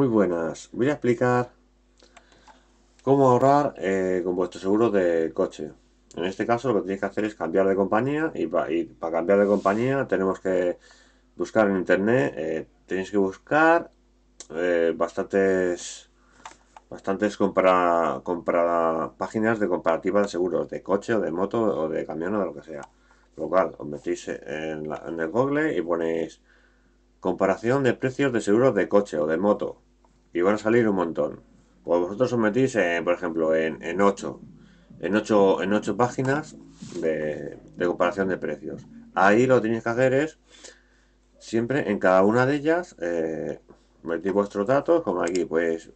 Muy buenas, voy a explicar cómo ahorrar eh, con vuestro seguro de coche. En este caso lo que tenéis que hacer es cambiar de compañía y, para cambiar de compañía tenemos que buscar en internet, eh, tenéis que buscar eh, bastantes bastantes compra, compra, páginas de comparativa de seguros de coche o de moto o de camión o de lo que sea. Lo cual, os metís en, en el Google y ponéis comparación de precios de seguros de coche o de moto y van a salir un montón. Pues vosotros os metís, por ejemplo, en, en 8, en 8, en 8 páginas de, comparación de precios. Ahí lo que tenéis que hacer es, siempre en cada una de ellas, eh, metéis vuestros datos, como aquí, pues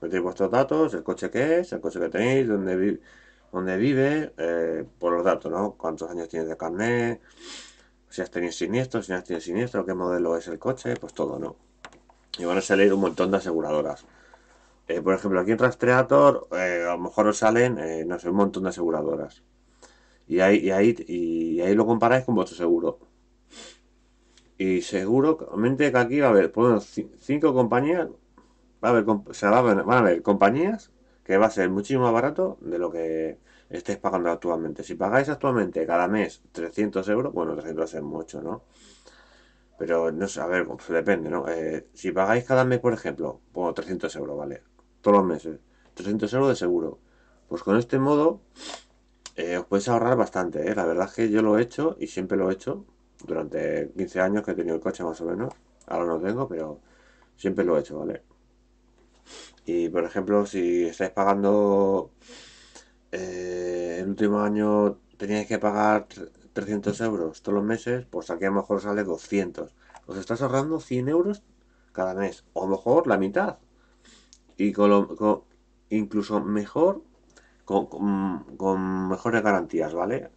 metéis vuestros datos, el coche que es, el coche que tenéis, dónde, vive vive, eh, por los datos, ¿no? Cuántos años tienes de carnet, si has tenido siniestro, si no has tenido siniestro, qué modelo es el coche, pues todo, ¿no? y van a salir un montón de aseguradoras. Eh, por ejemplo, aquí en Rastreator eh, a lo mejor os salen, eh, no sé, un montón de aseguradoras. Y ahí, y ahí, y ahí lo comparáis con vuestro seguro. Y seguro que aquí va a haber, por cinco compañías, va a haber, van a haber compañías que va a ser muchísimo más barato de lo que estéis pagando actualmente. Si pagáis actualmente cada mes 300 euros, bueno, 300 es mucho, ¿no? Pero no sé, a ver, pues, depende, ¿no? Eh, si pagáis cada mes, por ejemplo, por 300 euros, ¿vale? Todos los meses. 300 euros de seguro. Pues con este modo eh, os podéis ahorrar bastante, ¿eh? La verdad es que yo lo he hecho y siempre lo he hecho. Durante 15 años que he tenido el coche más o menos. Ahora no lo tengo, pero siempre lo he hecho, ¿vale? Y por ejemplo, si estáis pagando eh, el último año teníais que pagar 300 euros todos los meses, pues aquí a lo mejor sale 200. Os pues estás ahorrando 100 euros cada mes, o a lo mejor la mitad. Y con, lo, incluso mejor, con, mejores garantías, ¿vale?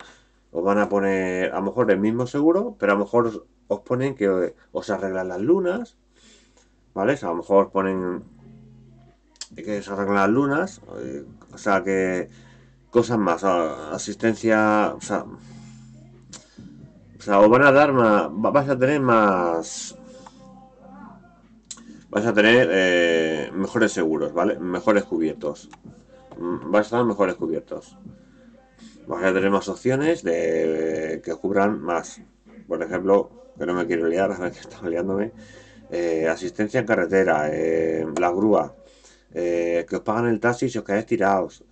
Os van a poner a lo mejor el mismo seguro, pero a lo mejor os, ponen que os arreglan las lunas, ¿vale? O sea, a lo mejor os ponen que se arreglan las lunas, eh, o sea, que cosas más, asistencia, o sea, sea, os van a dar más. Vas a tener más. Vas a tener eh, mejores seguros, ¿vale? Mejores cubiertos. Mm, vas a estar mejores cubiertos. Vas a tener más opciones de que cubran más. Por ejemplo, que no me quiero liar, a ver que está liándome. Eh, asistencia en carretera, eh, la grúa, que os pagan el taxi si os quedáis tirados,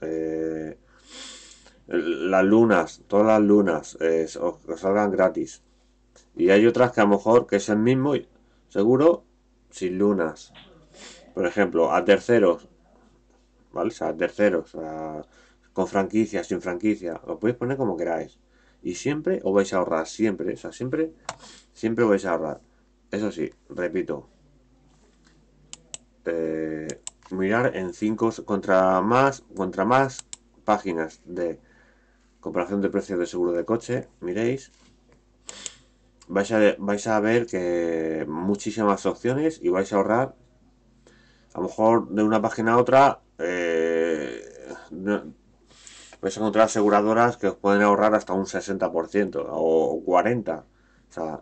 las lunas, todas las lunas eh, os, salgan gratis. Y hay otras que a lo mejor que es el mismo, y seguro, sin lunas. Por ejemplo, a terceros, ¿vale? O sea, a terceros, con franquicia, sin franquicia, lo podéis poner como queráis. Y siempre os vais a ahorrar, siempre, o sea, siempre, siempre os vais a ahorrar. Eso sí, repito, eh, mirar en 5 contra más, contra más páginas de comparación de precios de seguro de coche, miréis, vais a, ver que muchísimas opciones y vais a ahorrar, a lo mejor de una página a otra, eh, vais a encontrar aseguradoras que os pueden ahorrar hasta un 60% o 40%. O sea,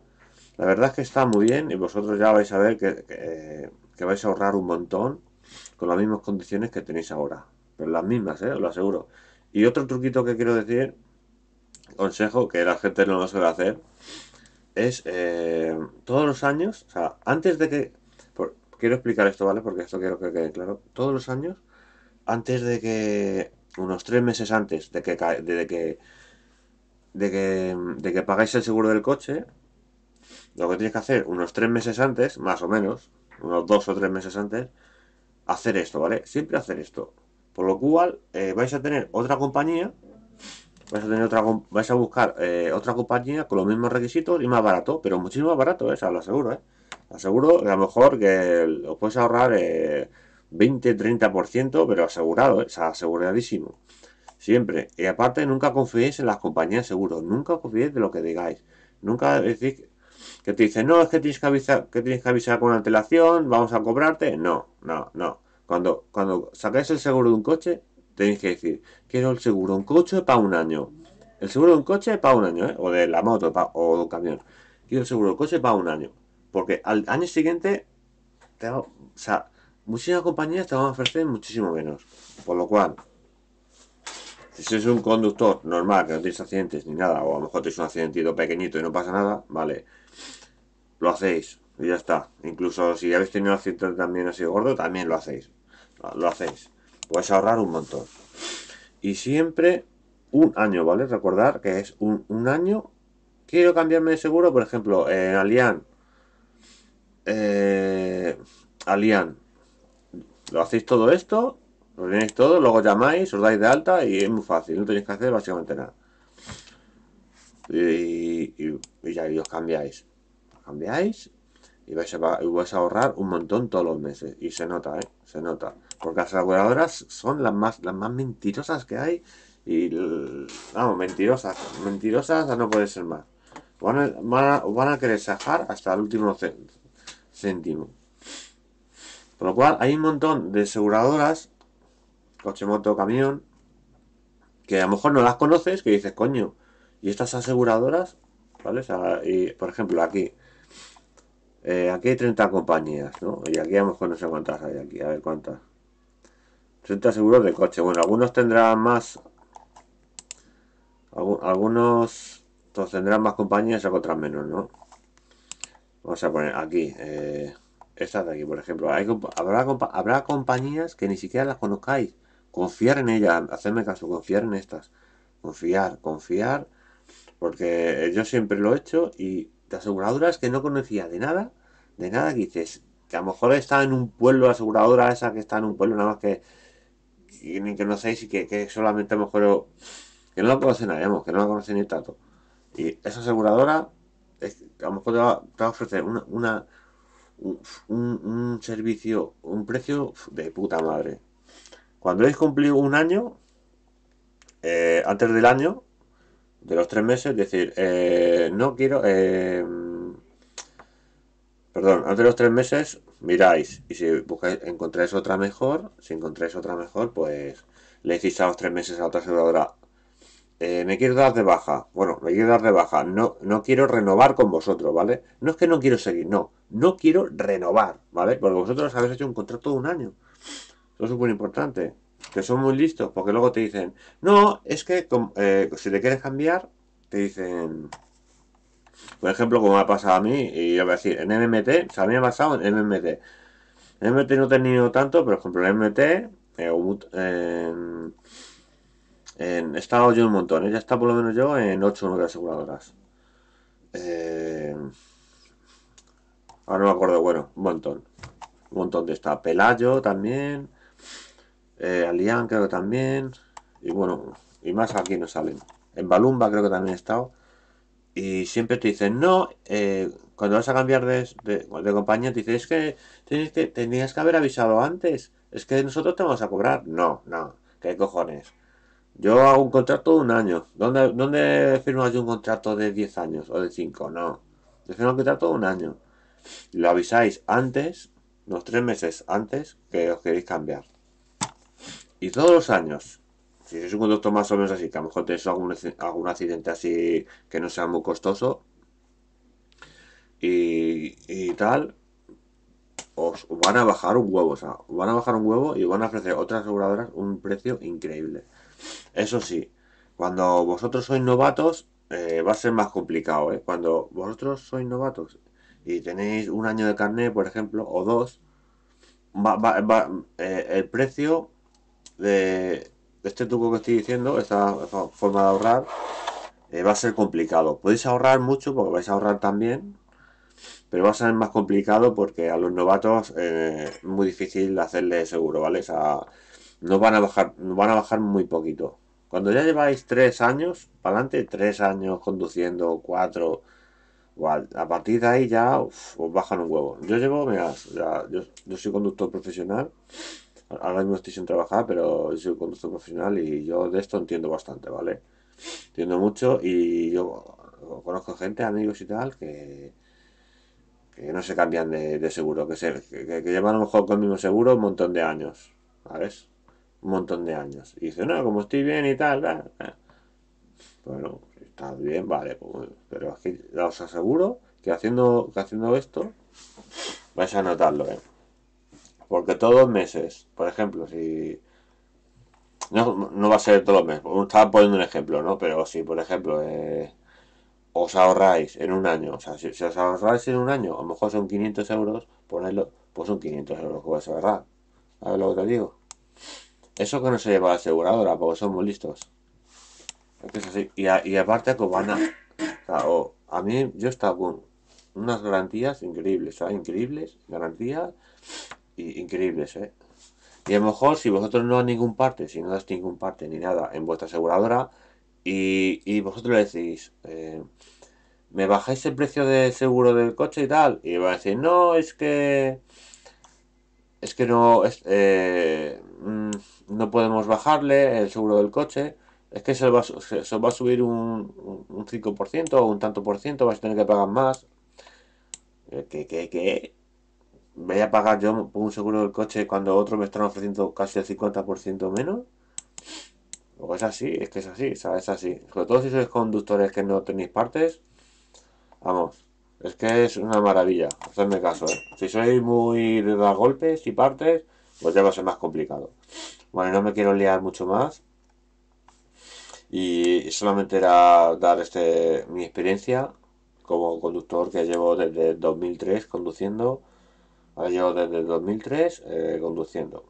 la verdad es que está muy bien y vosotros ya vais a ver que, vais a ahorrar un montón con las mismas condiciones que tenéis ahora. Pero las mismas, ¿eh? os lo aseguro. Y otro truquito que quiero decir, consejo que la gente no lo suele hacer, es eh, todos los años, o sea, antes de que... quiero explicar esto, ¿vale? Porque esto quiero que quede claro. Todos los años, antes de que... Unos tres meses antes de que... De que de que, de que pagáis el seguro del coche, lo que tienes que hacer unos tres meses antes, más o menos, unos dos o tres meses antes, hacer esto, ¿vale? Siempre hacer esto. Por lo cual eh, vais a tener otra compañía, vais a tener otra vais a buscar eh, otra compañía con los mismos requisitos y más barato, pero muchísimo más barato, eso eh, lo aseguro, ¿eh? Aseguro a lo mejor que os puedes ahorrar 20-30%, pero asegurado, es aseguradísimo. Siempre. Y aparte, nunca confiéis en las compañías de seguros. Nunca confiéis de lo que digáis. Nunca decís que te dicen, no, es que tienes que avisar, que tienes que avisar con antelación, vamos a cobrarte. No, no, no. Cuando, cuando sacáis el seguro de un coche, tenéis que decir, quiero el seguro de un coche para un año. El seguro de un coche para un año, ¿eh? o de la moto o de un camión. Quiero el seguro de coche para un año. Porque al año siguiente, muchísimas compañías te van a ofrecer muchísimo menos. Por lo cual, si sois un conductor normal, que no tienes accidentes ni nada, o a lo mejor tenéis un accidentito pequeñito y no pasa nada, vale, lo hacéis y ya está. Incluso si habéis tenido un accidente también así gordo, también lo hacéis lo hacéis. Puedes a ahorrar un montón. Y siempre un año, ¿vale? Recordar que es un, año. Quiero cambiarme de seguro, por ejemplo, en Alian. Eh, Lo hacéis todo esto, lo tenéis todo, luego llamáis, os dais de alta y es muy fácil. No tenéis que hacer básicamente nada. Y, ya y os cambiáis. cambiáis y vais, a, y vais a ahorrar un montón todos los meses. Y se nota, ¿eh? Se nota porque las aseguradoras son las más, las más mentirosas que hay. Y, vamos, mentirosas. Mentirosas no puede ser más. Van a, querer sacar hasta el último céntimo. Por lo cual, hay un montón de aseguradoras, coche, moto, camión, que a lo mejor no las conoces, que dices, coño, y estas aseguradoras, ¿vale? por ejemplo, aquí, eh, aquí hay 30 compañías, ¿no? Y aquí a lo mejor no sé cuántas hay aquí, a ver cuántas. 30 seguros de coche. Bueno, algunos tendrán más. Algunos tendrán más compañías y otras menos, ¿no? Vamos a poner aquí. Eh, estas de aquí, por ejemplo. habrá, habrá compañías que ni siquiera las conozcáis. Confiar en ellas. Hacerme caso. Confiar en estas. Confiar, confiar. Porque yo siempre lo he hecho y de aseguradoras que no conocía de nada. De nada que dices. Que a lo mejor está en un pueblo, la aseguradora esa que está en un pueblo, nada más que ni que no seáis y que, solamente a lo mejor que no la conocen que no la conocen ni tanto. Y esa aseguradora es, a lo mejor te va, a ofrecer una, un, un, servicio, un precio de puta madre. Cuando habéis cumplido un año, eh, antes del año, de los tres meses, decir, eh, no quiero, eh, Perdón, antes de los tres meses miráis y si buscáis, encontráis otra mejor, si encontráis otra mejor, pues le decís a los tres meses a otra aseguradora, eh, me quiero dar de baja, bueno, me quiero dar de baja, no, no quiero renovar con vosotros, ¿vale? No es que no quiero seguir, no, no quiero renovar, ¿vale? Porque vosotros habéis hecho un contrato de un año. Eso es súper importante, que son muy listos, porque luego te dicen, no, es que eh, si te quieres cambiar, te dicen... Por ejemplo, como me ha pasado a mí, y yo voy a decir, en MMT, o sea, a mí me ha pasado en MMT. En MMT no he tenido tanto, pero por ejemplo, en MMT, eh, en, he estado yo un montón, ¿eh? ya está por lo menos yo en 8 o 9 aseguradoras. Eh, ahora no me acuerdo, bueno, un montón. Un montón de esta. Pelayo también. Eh, Alián creo también. Y bueno, y más aquí no salen. En Balumba creo que también he estado y siempre te dicen, no, eh, cuando vas a cambiar de, de, compañía, te dicen, es que, tenéis que tenías que haber avisado antes, es que nosotros te vamos a cobrar. No, no, qué cojones. Yo hago un contrato de un año. ¿Dónde, dónde firmas yo un contrato de 10 años o de 5? No. Yo firmo un contrato de un año. Lo avisáis antes, los tres meses antes, que os queréis cambiar. Y todos los años, si es un conducto más o menos así, que a lo mejor tenéis algún, algún accidente así que no sea muy costoso y, tal, os van a bajar un huevo, o sea, van a bajar un huevo y van a ofrecer otras aseguradoras un precio increíble. Eso sí, cuando vosotros sois novatos, eh, va a ser más complicado, ¿eh? Cuando vosotros sois novatos y tenéis un año de carnet, por ejemplo, o dos, eh, el precio de, este truco que estoy diciendo, esta forma de ahorrar, eh, va a ser complicado. Podéis ahorrar mucho porque vais a ahorrar también, pero va a ser más complicado porque a los novatos eh, es muy difícil hacerle seguro, ¿vale? O sea, no van a bajar, van a bajar muy poquito. Cuando ya lleváis tres años, para adelante, tres años conduciendo, cuatro, a partir de ahí ya os bajan un huevo. Yo llevo, mira, yo, yo soy conductor profesional Ahora mismo estoy sin trabajar, pero soy un conductor profesional y yo de esto entiendo bastante, ¿vale? Entiendo mucho y yo conozco gente, amigos y tal, que, que no se cambian de, seguro, que, se, que, llevan a lo mejor con el mismo seguro un montón de años, ¿vale? Un montón de años. Y dice, no, como estoy bien y tal, bueno, está bien, vale, pues pero aquí os aseguro que haciendo, que haciendo esto vais a notarlo, ¿eh? porque todos los meses, por ejemplo, si... No, no va a ser todos los meses, estaba poniendo un ejemplo, ¿no? Pero si, por ejemplo, eh, os ahorráis en un año, o sea, si, os ahorráis en un año, a lo mejor son 500 euros, ponerlo, pues son 500 euros que vas a ahorrar. ¿Sabes lo que te digo? Eso que no se lleva la aseguradora, porque son muy listos. Es así. Y, y aparte, que van a. O, a mí, yo estaba con unas garantías increíbles, o sea, increíbles, garantías increíbles, eh. Y a lo mejor si vosotros no a ningún parte, si no das ningún parte ni nada en vuestra aseguradora y, vosotros le decís, eh, ¿me bajáis el precio de seguro del coche y tal? Y va a decir, no, es que... Es que no, es, eh, mm, no podemos bajarle el seguro del coche. Es que se va, se va a subir un, un 5% o un tanto por ciento, vas a tener que pagar más. ¿Qué, que que que voy a pagar yo un seguro del coche cuando otros me están ofreciendo casi el 50% menos. O pues es así, es que es así, ¿sabes? es así. Sobre todo si sois conductores que no tenéis partes, vamos, es que es una maravilla, hacedme caso, ¿eh? Si sois muy de dar golpes y partes, pues ya va a ser más complicado. Bueno, no me quiero liar mucho más. Y solamente era dar este mi experiencia como conductor que llevo desde 2003 conduciendo yo desde el 2003 eh, conduciendo.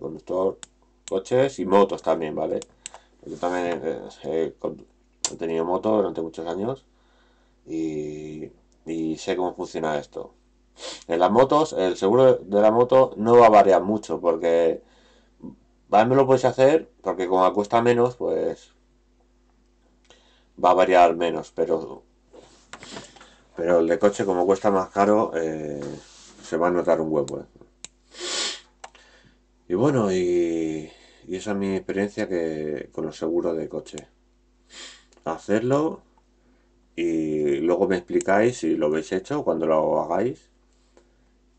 conductor, coches y motos también, ¿vale? Yo también eh, eh, he tenido moto durante muchos años y, sé cómo funciona esto. En las motos, el seguro de la moto no va a variar mucho porque vale, me lo puedes hacer porque como cuesta menos, pues va a variar menos, pero pero el de coche como cuesta más caro, se va a notar un huevo. ¿eh? Y bueno, y, esa es mi experiencia que, con los seguros de coche. Hacerlo y luego me explicáis si lo habéis hecho, cuando lo hagáis,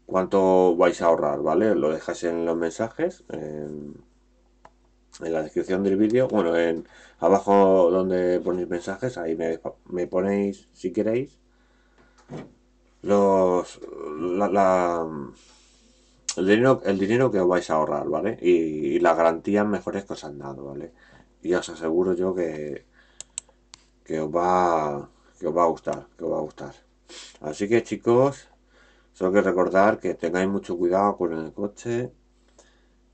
cuánto vais a ahorrar, ¿vale? Lo dejáis en los mensajes, en, la descripción del vídeo, bueno, en abajo donde ponéis mensajes, ahí me ponéis si queréis los, la, el, dinero, que os vais a ahorrar, ¿vale? Y, las garantías mejores que os han dado, ¿vale? Y os aseguro yo que, que os va que os va a gustar, que os va a gustar. Así que chicos, solo que recordar que tengáis mucho cuidado con el coche,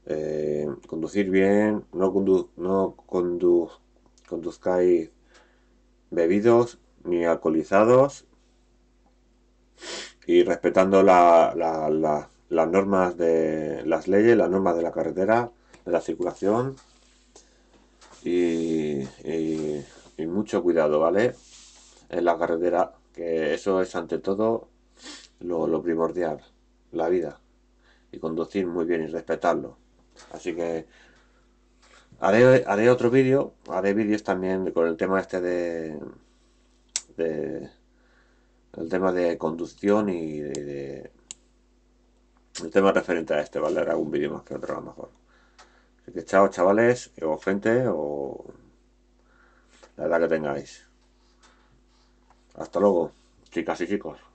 eh, conducir bien, no, condu no condu conduzcáis bebidos ni alcoholizados y respetando las normas de las leyes, las normas de la carretera, de la circulación y, mucho cuidado, ¿vale? En la carretera, que eso es ante todo lo, primordial, la vida y conducir muy bien y respetarlo. Así que haré, haré otro vídeo, haré vídeos también con el tema este de, de el tema de conducción y de, el tema referente a este, ¿vale? Era algún vídeo más que otro a lo mejor. Así que chao chavales, o gente, o la edad que tengáis. Hasta luego, chicas y chicos.